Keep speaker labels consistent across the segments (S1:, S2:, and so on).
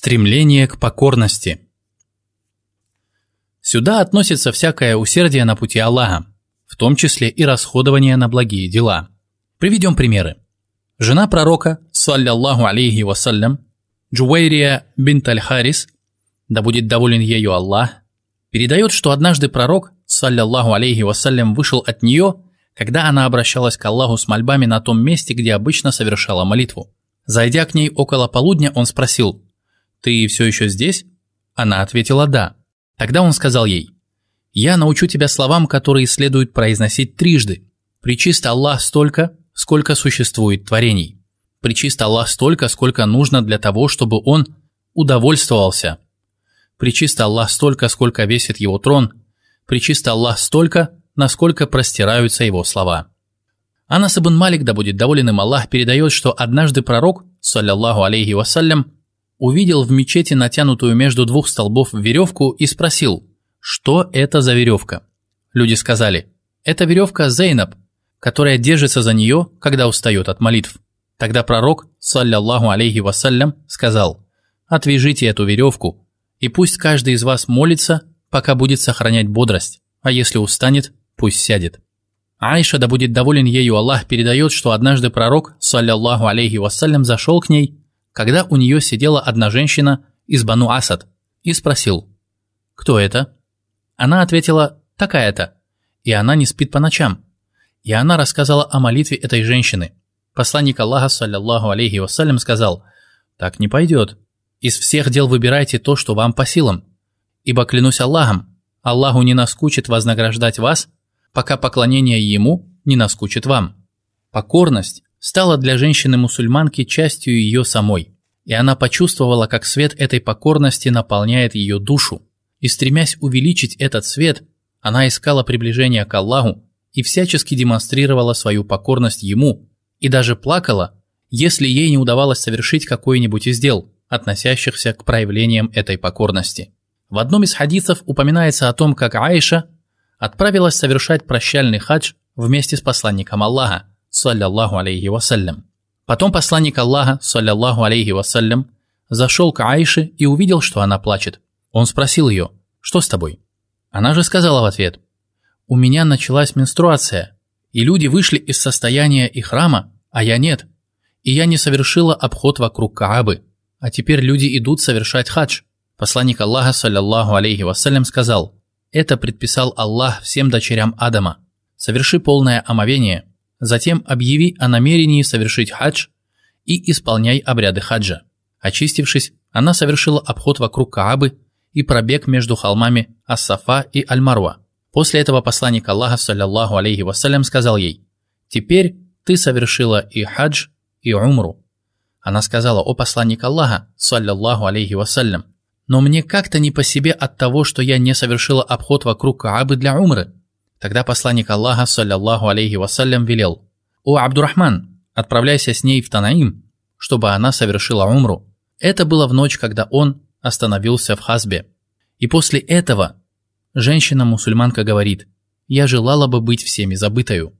S1: Стремление к покорности. Сюда относится всякое усердие на пути Аллаха, в том числе и расходование на благие дела. Приведем примеры. Жена пророка, саллиллаху алейхи вассалям, Джуэйрия бинт Аль-Харис, да будет доволен ею Аллах, передает, что однажды пророк, саллиллаху алейхи вассалям, вышел от нее, когда она обращалась к Аллаху с мольбами на том месте, где обычно совершала молитву. Зайдя к ней около полудня, он спросил – «Ты все еще здесь?» Она ответила «да». Тогда он сказал ей, «Я научу тебя словам, которые следует произносить трижды. Причист Аллах столько, сколько существует творений. Причист Аллах столько, сколько нужно для того, чтобы он удовольствовался. Причист Аллах столько, сколько весит его трон. Причист Аллах столько, насколько простираются его слова». Анас ибн Малик, да будет доволен им Аллах, передает, что однажды пророк, саллиллаху алейхи вассалям, увидел в мечети натянутую между двух столбов веревку и спросил, что это за веревка. Люди сказали, это веревка Зейнаб, которая держится за нее, когда устает от молитв. Тогда пророк, саллиллаху алейхи вассалям, сказал, «Отвяжите эту веревку, и пусть каждый из вас молится, пока будет сохранять бодрость, а если устанет, пусть сядет». Айша, да будет доволен ею Аллах, передает, что однажды пророк, саллиллаху алейхи вассалям, зашел к ней когда у нее сидела одна женщина из Бану Асад, и спросил «Кто это?». Она ответила «Такая-то», и она не спит по ночам. И она рассказала о молитве этой женщины. Посланник Аллаха, саллиллаху алейхи вассалям, сказал «Так не пойдет. Из всех дел выбирайте то, что вам по силам. Ибо клянусь Аллахом, Аллаху не наскучит вознаграждать вас, пока поклонение Ему не наскучит вам. Покорность стала для женщины-мусульманки частью ее самой, и она почувствовала, как свет этой покорности наполняет ее душу, и стремясь увеличить этот свет, она искала приближения к Аллаху и всячески демонстрировала свою покорность Ему, и даже плакала, если ей не удавалось совершить какой-нибудь из дел, относящихся к проявлениям этой покорности. В одном из хадисов упоминается о том, как Аиша отправилась совершать прощальный хадж вместе с посланником Аллаха, саллиллаху алейхи вассалям. Потом посланник Аллаха, саллиллаху алейхи вассалям, зашел к Аише и увидел, что она плачет. Он спросил ее, что с тобой? Она же сказала в ответ, у меня началась менструация, и люди вышли из состояния и храма, а я нет, и я не совершила обход вокруг Каабы, а теперь люди идут совершать хадж. Посланник Аллаха, саллиллаху алейхи вассалям, сказал, это предписал Аллах всем дочерям Адама. Соверши полное омовение, Затем объяви о намерении совершить хадж и исполняй обряды хаджа. Очистившись, она совершила обход вокруг Каабы и пробег между холмами Ас-Сафа и Аль-Марва. После этого посланник Аллаха, саллиллаху алейхи вассалям, сказал ей, «Теперь ты совершила и хадж, и умру». Она сказала, «О посланник Аллаха, саллиллаху алейхи вассалям, но мне как-то не по себе от того, что я не совершила обход вокруг Каабы для умры. Тогда посланник Аллаха, саллиллаху алейхи вассалям, велел, «О, Абдурахман, отправляйся с ней в Танаим, чтобы она совершила умру». Это было в ночь, когда он остановился в Хазбе. И после этого женщина-мусульманка говорит, «Я желала бы быть всеми забытою».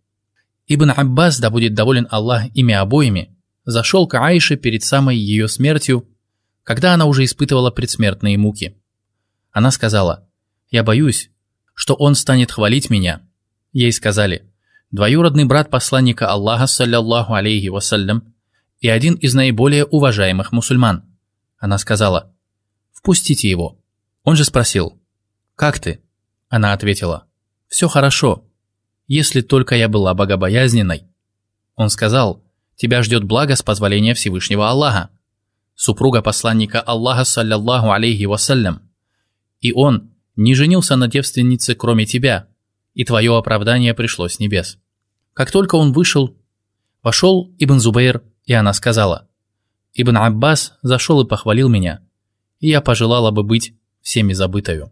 S1: Ибн Аббас, да будет доволен Аллах ими обоими, зашел к Аише перед самой ее смертью, когда она уже испытывала предсмертные муки. Она сказала, «Я боюсь, что он станет хвалить меня. Ей сказали, двоюродный брат посланника Аллаха, саллиллаху алейхи вассалям, и один из наиболее уважаемых мусульман. Она сказала, «Впустите его». Он же спросил, «Как ты?» Она ответила, «Все хорошо, если только я была богобоязненной». Он сказал, «Тебя ждет благо с позволения Всевышнего Аллаха». Супруга посланника Аллаха, саллиллаху алейхи вассалям. И он, не женился на девственнице, кроме тебя, и твое оправдание пришло с небес». Как только он вышел, пошел Ибн Зубейр, и она сказала, «Ибн Аббас зашел и похвалил меня, и я пожелала бы быть всеми забытою».